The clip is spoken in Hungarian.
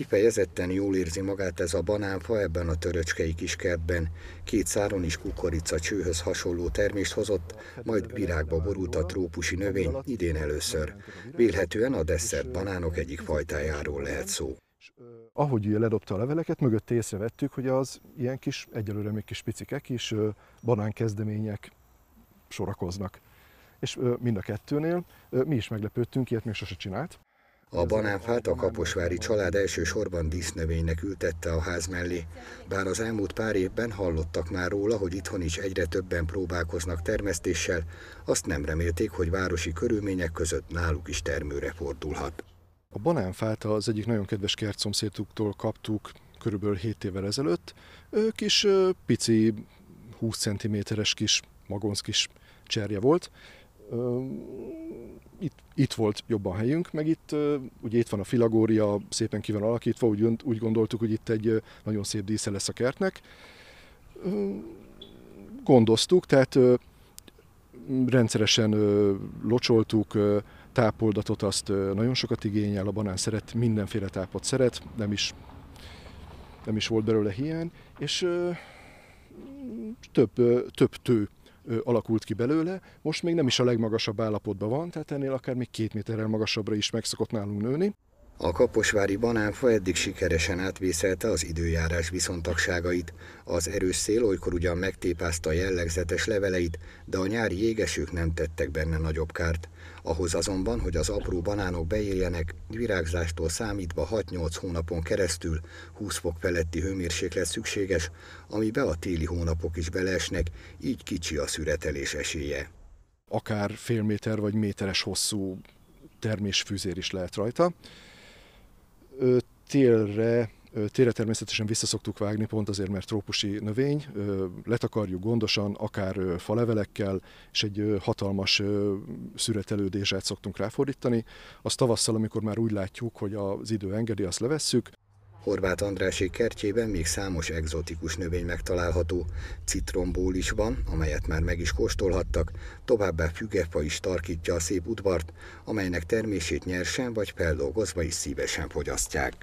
Kifejezetten jól érzi magát ez a banánfa ebben a töröcskei kis kertben. Két száron is kukorica csőhöz hasonló termést hozott, majd virágba borult a trópusi növény idén először. Vélhetően a desszert banánok egyik fajtájáról lehet szó. Ahogy ugye ledobta a leveleket, mögött észrevettük, hogy az ilyen kis, egyelőre még kis picikek is banánkezdemények sorakoznak. És mind a kettőnél mi is meglepődtünk, ilyet még sose csinált. A banánfát a kaposvári család elsősorban dísznövénynek ültette a ház mellé, bár az elmúlt pár évben hallottak már róla, hogy itthon is egyre többen próbálkoznak termesztéssel, azt nem remélték, hogy városi körülmények között náluk is termőre fordulhat. A banánfát az egyik nagyon kedves kertszomszédtuktól kaptuk körülbelül 7 évvel ezelőtt. Ők is pici, 20 cm-es kis, magonsz kis cserje volt, itt, itt volt jobban helyünk, meg itt ugye itt van a filagória, szépen ki van alakítva, úgy, úgy gondoltuk, hogy itt egy nagyon szép dísze lesz a kertnek. Gondoztuk, tehát rendszeresen locsoltuk, tápoldatot azt nagyon sokat igényel, a banán szeret, mindenféle tápot szeret, nem is, nem is volt belőle hiány, és több, több tő alakult ki belőle, most még nem is a legmagasabb állapotban van, tehát ennél akár még két méterrel magasabbra is megszokott nálunk nőni. A kaposvári banánfa eddig sikeresen átvészelte az időjárás viszontagságait. Az erős szél olykor ugyan megtépázta jellegzetes leveleit, de a nyári jégesők nem tettek benne nagyobb kárt. Ahhoz azonban, hogy az apró banánok beéljenek, virágzástól számítva 6-8 hónapon keresztül 20 fok feletti hőmérséklet szükséges, amibe a téli hónapok is beleesnek, így kicsi a szüretelés esélye. Akár fél méter vagy méteres hosszú termésfűzér is lehet rajta télre télre természetesen visszaszoktuk vágni, pont azért, mert trópusi növény, letakarjuk gondosan, akár falevelekkel, és egy hatalmas szüretelődéset szoktunk ráfordítani. Azt tavasszal, amikor már úgy látjuk, hogy az idő engedi, azt levesszük, Horváth Andrási kertjében még számos egzotikus növény megtalálható. Citromból is van, amelyet már meg is kóstolhattak, továbbá fügefa is tarkítja a szép udvart, amelynek termését nyersen vagy feldolgozva is szívesen fogyasztják.